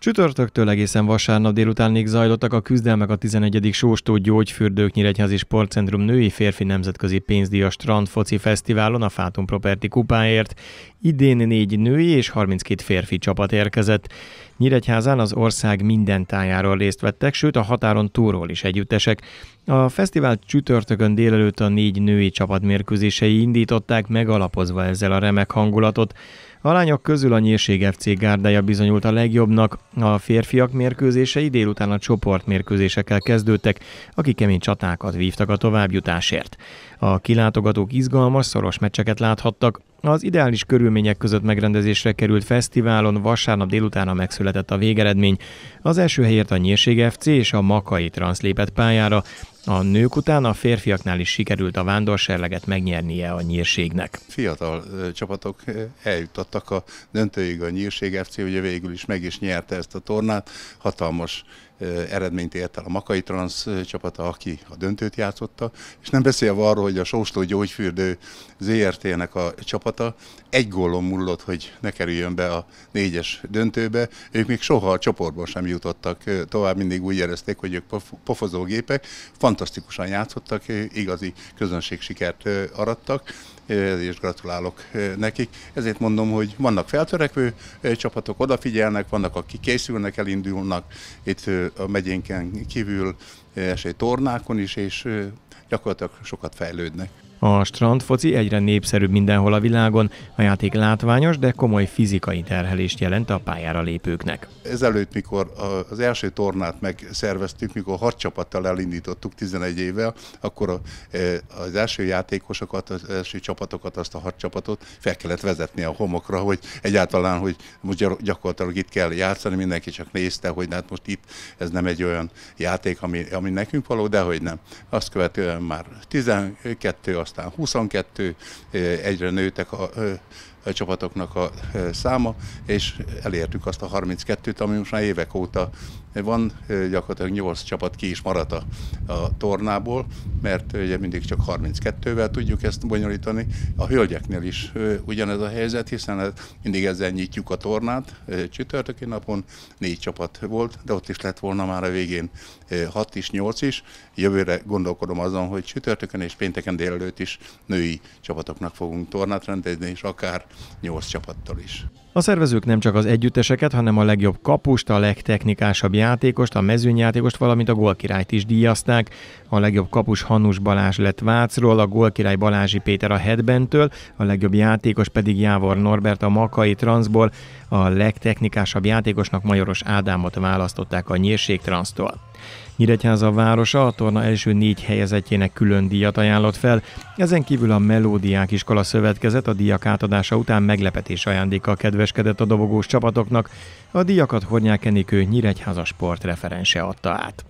Csütörtöktől egészen vasárnap délutánig zajlottak a küzdelmek a 11. Sóstó Gyógyfürdők Nyíregyházi Sportcentrum női férfi nemzetközi pénzdíjas strandfoci fesztiválon a Fátum Property kupáért. Idén négy női és 32 férfi csapat érkezett. Nyíregyházán az ország minden tájáról részt vettek, sőt a határon túlról is együttesek. A fesztivál csütörtökön délelőtt a négy női csapat mérkőzései indították, megalapozva ezzel a remek hangulatot. A lányok közül a Nyírség FC gárdája bizonyult a legjobbnak. A férfiak mérkőzései délután a csoportmérkőzésekkel kezdődtek, akik kemény csatákat vívtak a továbbjutásért. A kilátogatók izgalmas, szoros meccseket láthattak, az ideális körülmények között megrendezésre került fesztiválon vasárnap délután megszületett a végeredmény. Az első helyért a Nyírség FC és a Makai Transz lépett pályára, a nők után a férfiaknál is sikerült a vándorserleget megnyernie a nyírségnek. Fiatal csapatok eljutottak a döntőig a nyírség FC, ugye végül is meg is nyerte ezt a tornát, hatalmas eredményt ért el a Makai Trans csapata, aki a döntőt játszotta, és nem beszélve arról, hogy a Sóstó Gyógyfürdő ZRT-nek a csapata egy gólon mullott, hogy ne kerüljön be a négyes döntőbe. Ők még soha a csoportban sem jutottak tovább, mindig úgy érezték, hogy ők pofozógépek, fantasztikusan játszottak, igazi közönség sikert arattak, és is gratulálok nekik. Ezért mondom, hogy vannak feltörekvő csapatok, odafigyelnek, vannak, akik készülnek, elindulnak itt a megyénken kívül tornákon is, és gyakorlatilag sokat fejlődnek. A strandfoci egyre népszerűbb mindenhol a világon, a játék látványos, de komoly fizikai terhelést jelent a pályára lépőknek. Ezelőtt, mikor az első tornát megszerveztük, mikor hat csapattal elindítottuk 11 évvel, akkor e, az első játékosokat, az első csapatokat, azt a hat csapatot fel kellett vezetni a homokra, hogy egyáltalán, hogy most gyakorlatilag itt kell játszani, mindenki csak nézte, hogy hát most itt ez nem egy olyan játék, ami, ami nekünk való, de hogy nem. Azt követően már 12, aztán 22, egyre nőtek a csapatoknak a száma, és elértük azt a 32-t, ami most már évek óta van, gyakorlatilag 8 csapat ki is maradt a, a tornából, mert ugye mindig csak 32-vel tudjuk ezt bonyolítani. A hölgyeknél is ugyanez a helyzet, hiszen hát, mindig ezzel nyitjuk a tornát. Csütörtöki napon négy csapat volt, de ott is lett volna már a végén 6 is, 8 is. Jövőre gondolkodom azon, hogy csütörtökön és pénteken délelőtt is női csapatoknak fogunk tornát rendezni, és akár nyolc csapattal is. A szervezők nem csak az együtteseket, hanem a legjobb kapust, a legtechnikásabb játékost, a mezőnyjátékost, valamint a gólkirályt is díjazták. A legjobb kapus Hanus Balázs lett Vácról, a gólkirály Balázsi Péter a Headbentől, a legjobb játékos pedig Jávor Norbert a Makai Transból, a legtechnikásabb játékosnak Majoros Ádámot választották a Nyírség Transztól. Nyíregyháza városa a torna első négy helyezettjének külön díjat ajánlott fel, ezen kívül a Melódiák iskola szövetkezet a díjak átadása után meglepetés ajándékkal kedveskedett a dobogós csapatoknak, a díjakat Hornyák Enikő nyíregyháza sportreferense adta át.